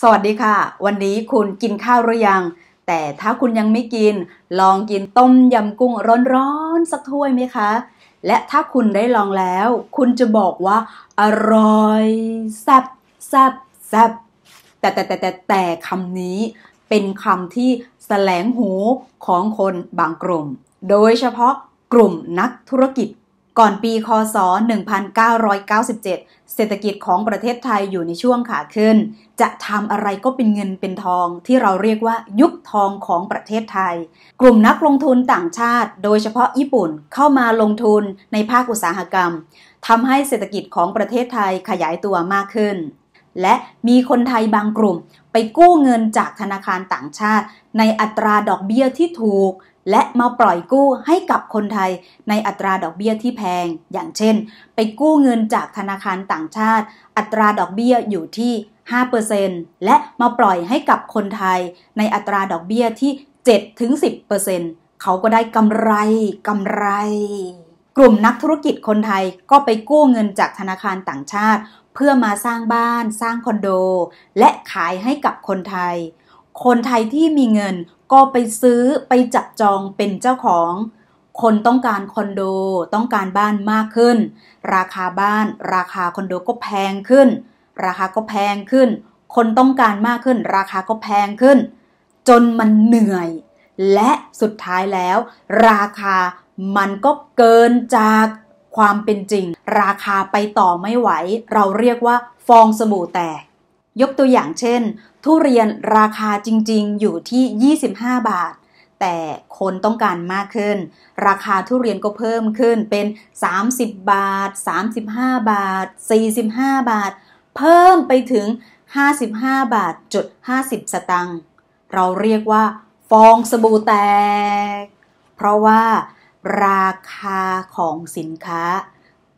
สวัสดีค่ะ วันนี้คุณกินข้าวหรือยัง แต่ถ้าคุณยังไม่กิน ลองกินต้มยำกุ้งร้อนๆสักถ้วยไหมคะ และถ้าคุณได้ลองแล้ว คุณจะบอกว่า อร่อยแซ่บแซ่บแซ่บแต่แต่แต่แต่แต่คำนี้เป็นคำที่แสลงหูของคนบางกลุ่ม โดยเฉพาะกลุ่มนักธุรกิจก่อนปี คศ 1997 เศรษฐกิจของประเทศไทยอยู่ในช่วงขาขึ้น จะทำอะไรก็เป็นเงินเป็นทองที่เราเรียกว่ายุคทองของประเทศไทย กลุ่มนักลงทุนต่างชาติ โดยเฉพาะญี่ปุ่นเข้ามาลงทุนในภาคอุตสาหกรรมทำให้เศรษฐกิจของประเทศไทยขยายตัวมากขึ้น และมีคนไทยบางกลุ่มไปกู้เงินจากธนาคารต่างชาติ ในอัตราดอกเบี้ยที่ถูกและมาปล่อยกู้ให้กับคนไทยในอัตราดอกเบี้ยที่แพง อย่างเช่น ไปกู้เงินจากธนาคารต่างชาติ อัตราดอกเบี้ยอยู่ที่ 5%และมาปล่อยให้กับคนไทยในอัตราดอกเบี้ยที่ 7-10%เขาก็ได้กำไรกำไร กลุ่มนักธุรกิจคนไทยก็ไปกู้เงินจากธนาคารต่างชาติ เพื่อมาสร้างบ้านสร้างคอนโด และขายให้กับคนไทยคนไทยที่มีเงินก็ไปซื้อไปจับจองเป็นเจ้าของ คนต้องการคอนโดต้องการบ้านมากขึ้น ราคาบ้าน ราคาคอนโดก็แพงขึ้น ราคาก็แพงขึ้น คนต้องการมากขึ้น ราคาก็แพงขึ้น จนมันเหนื่อย และสุดท้ายแล้ว ราคามันก็เกินจากความเป็นจริง ราคาไปต่อไม่ไหว เราเรียกว่าฟองสบู่แตกยกตัวอย่างเช่น ทุเรียนราคาจริงๆ อยู่ที่ 25 บาท แต่คนต้องการมากขึ้น ราคาทุเรียนก็เพิ่มขึ้นเป็น 30 บาท 35 บาท 45 บาท เพิ่มไปถึง 55 บาทจุด50 สตังค์ เราเรียกว่า ฟองสบู่แตก เพราะว่าราคาของสินค้า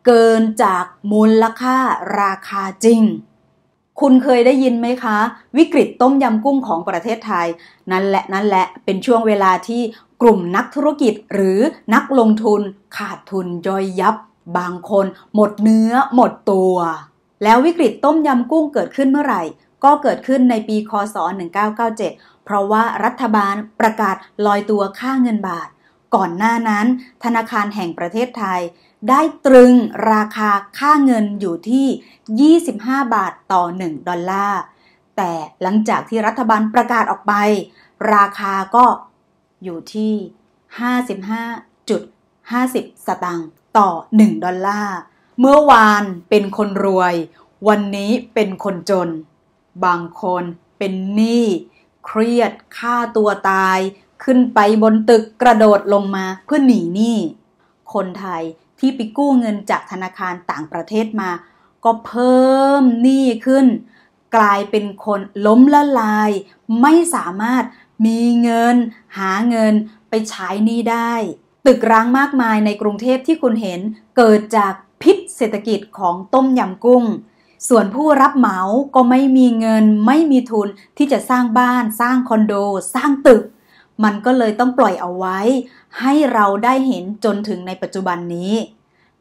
เกินจากมูลค่าราคาจริงคุณเคยได้ยินไหมคะ วิกฤตต้มยำกุ้งของประเทศไทย นั่นแหละนั่นแหละเป็นช่วงเวลาที่กลุ่มนักธุรกิจหรือนักลงทุน ขาดทุนย่อยยับบางคนหมดเนื้อหมดตัว แล้ววิกฤตต้มยำกุ้งเกิดขึ้นเมื่อไหร่ ก็เกิดขึ้นในปีคศ 1997 เพราะว่ารัฐบาลประกาศลอยตัวค่าเงินบาท ก่อนหน้านั้นธนาคารแห่งประเทศไทยได้ตรึงราคาค่าเงินอยู่ที่ 25 บาทต่อ 1 ดอลลาร์ แต่หลังจากที่รัฐบาลประกาศออกไป ราคาก็อยู่ที่ 55.50 สตางค์ต่อ 1 ดอลลาร์ เมื่อวานเป็นคนรวย วันนี้เป็นคนจน บางคนเป็นหนี้เครียดฆ่าตัวตาย ขึ้นไปบนตึกกระโดดลงมาเพื่อหนีหนี้คนไทยที่ไปกู้เงินจากธนาคารต่างประเทศมา ก็เพิ่มหนี้ขึ้น กลายเป็นคนล้มละลาย ไม่สามารถมีเงินหาเงินไปใช้หนี้ได้ ตึกร้างมากมายในกรุงเทพที่คุณเห็นเกิดจากพิษเศรษฐกิจของต้มยำกุ้ง ส่วนผู้รับเหมาก็ไม่มีเงินไม่มีทุนที่จะสร้างบ้านสร้างคอนโดสร้างตึกมันก็เลยต้องปล่อยเอาไว้ ให้เราได้เห็นจนถึงในปัจจุบันนี้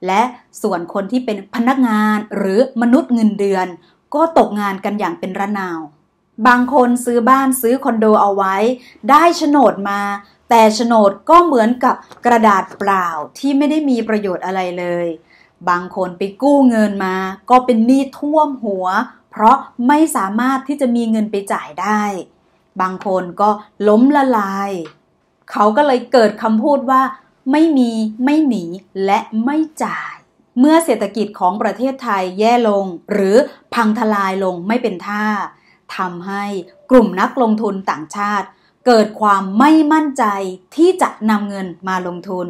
และส่วนคนที่เป็นพนักงานหรือมนุษย์เงินเดือน ก็ตกงานกันอย่างเป็นระนาว บางคนซื้อบ้านซื้อคอนโดเอาไว้ ได้โฉนดมา แต่โฉนดก็เหมือนกับกระดาษเปล่าที่ไม่ได้มีประโยชน์อะไรเลย บางคนไปกู้เงินมาก็เป็นหนี้ท่วมหัว เพราะไม่สามารถที่จะมีเงินไปจ่ายได้บางคนก็ล้มละลาย เขาก็เลยเกิดคำพูดว่าไม่มีไม่หนีและไม่จ่าย เมื่อเศรษฐกิจของประเทศไทยแย่ลงหรือพังทลายลงไม่เป็นท่าทำให้กลุ่มนักลงทุนต่างชาติเกิดความไม่มั่นใจที่จะนำเงินมาลงทุน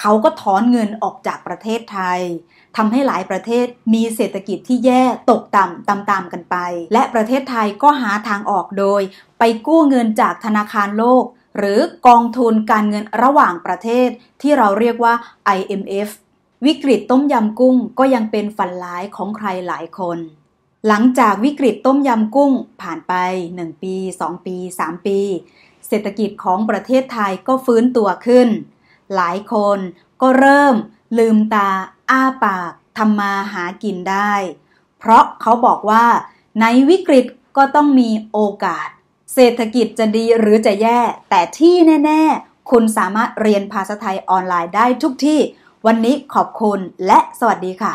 เขาก็ถอนเงินออกจากประเทศไทยทำให้หลายประเทศมีเศรษฐกิจที่แย่ตกต่ำตามๆ กันไป และประเทศไทยก็หาทางออกโดย ไปกู้เงินจากธนาคารโลก หรือกองทุนการเงินระหว่างประเทศที่เราเรียกว่า IMF วิกฤตต้มยำกุ้งก็ยังเป็นฝันร้ายของใครหลายคน หลังจากวิกฤตต้มยำกุ้งผ่านไป1ปี2 ปี 3 ปี เศรษฐกิจของประเทศไทยก็ฟื้นตัวขึ้นหลายคนก็เริ่มลืมตาอ้าปากทำมาหากินได้ เพราะเขาบอกว่าในวิกฤตก็ต้องมีโอกาส เศรษฐกิจจะดีหรือจะแย่แต่ที่แน่ ๆ คุณสามารถเรียนภาษาไทยออนไลน์ได้ทุกที่วันนี้ขอบคุณและสวัสดีค่ะ